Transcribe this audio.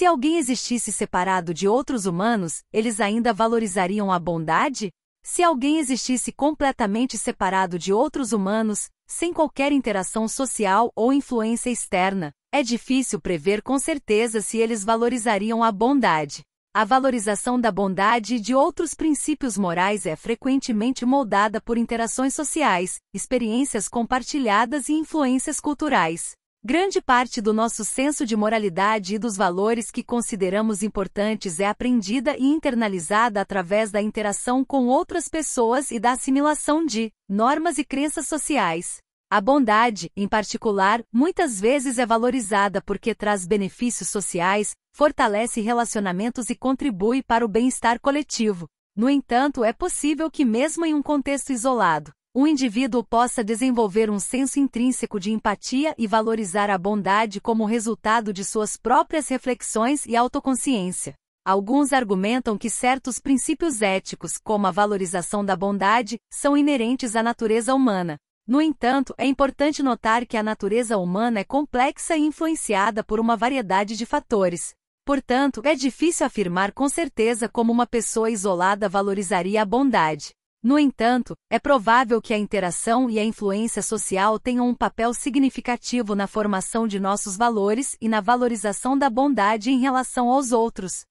Se alguém existisse separado de outros humanos, eles ainda valorizariam a bondade? Se alguém existisse completamente separado de outros humanos, sem qualquer interação social ou influência externa, é difícil prever com certeza se eles valorizariam a bondade. A valorização da bondade e de outros princípios morais é frequentemente moldada por interações sociais, experiências compartilhadas e influências culturais. Grande parte do nosso senso de moralidade e dos valores que consideramos importantes é aprendida e internalizada através da interação com outras pessoas e da assimilação de normas e crenças sociais. A bondade, em particular, muitas vezes é valorizada porque traz benefícios sociais, fortalece relacionamentos e contribui para o bem-estar coletivo. No entanto, é possível que, mesmo em um contexto isolado, o indivíduo possa desenvolver um senso intrínseco de empatia e valorizar a bondade como resultado de suas próprias reflexões e autoconsciência. Alguns argumentam que certos princípios éticos, como a valorização da bondade, são inerentes à natureza humana. No entanto, é importante notar que a natureza humana é complexa e influenciada por uma variedade de fatores. Portanto, é difícil afirmar com certeza como uma pessoa isolada valorizaria a bondade. No entanto, é provável que a interação e a influência social tenham um papel significativo na formação de nossos valores e na valorização da bondade em relação aos outros.